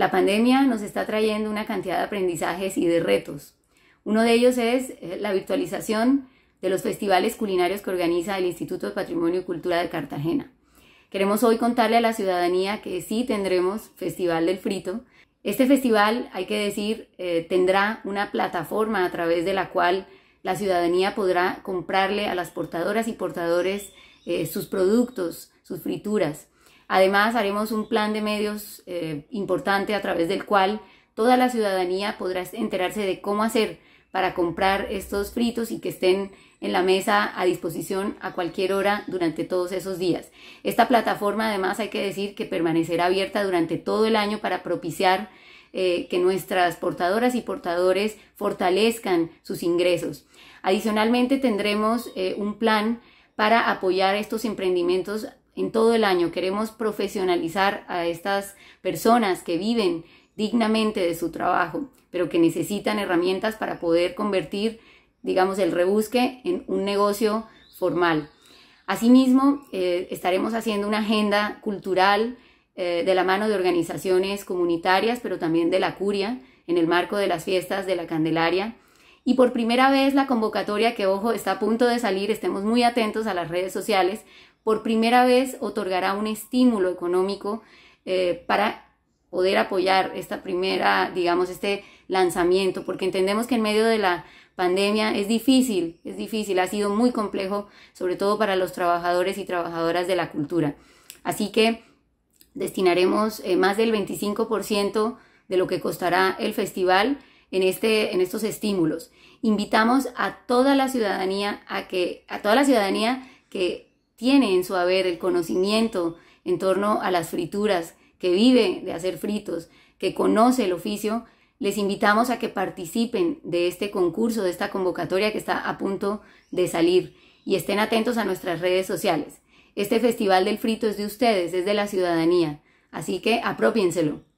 La pandemia nos está trayendo una cantidad de aprendizajes y de retos. Uno de ellos es eh, la virtualización de los festivales culinarios que organiza el Instituto de Patrimonio y Cultura de Cartagena. Queremos hoy contarle a la ciudadanía que sí tendremos Festival del Frito. Este festival, hay que decir, eh, tendrá una plataforma a través de la cual la ciudadanía podrá comprarle a las portadoras y portadores eh, sus productos, sus frituras. Además, haremos un plan de medios eh, importante a través del cual toda la ciudadanía podrá enterarse de cómo hacer para comprar estos fritos y que estén en la mesa a disposición a cualquier hora durante todos esos días. Esta plataforma además hay que decir que permanecerá abierta durante todo el año para propiciar eh, que nuestras portadoras y portadores fortalezcan sus ingresos. Adicionalmente tendremos eh, un plan para apoyar estos emprendimientos en todo el año. Queremos profesionalizar a estas personas que viven dignamente de su trabajo, pero que necesitan herramientas para poder convertir, digamos, el rebusque en un negocio formal. Asimismo, eh, estaremos haciendo una agenda cultural eh, de la mano de organizaciones comunitarias, pero también de la curia, en el marco de las fiestas de la Candelaria. Y por primera vez la convocatoria que, ojo, está a punto de salir, estemos muy atentos a las redes sociales por primera vez otorgará un estímulo económico eh, para poder apoyar esta primera, digamos, este lanzamiento, porque entendemos que en medio de la pandemia es difícil, es difícil, ha sido muy complejo, sobre todo para los trabajadores y trabajadoras de la cultura. Así que destinaremos eh, más del 25% de lo que costará el festival en, este, en estos estímulos. Invitamos a toda la ciudadanía a que, a toda la ciudadanía que tiene en su haber el conocimiento en torno a las frituras, que vive de hacer fritos, que conoce el oficio, les invitamos a que participen de este concurso, de esta convocatoria que está a punto de salir y estén atentos a nuestras redes sociales. Este Festival del Frito es de ustedes, es de la ciudadanía, así que apropiénselo.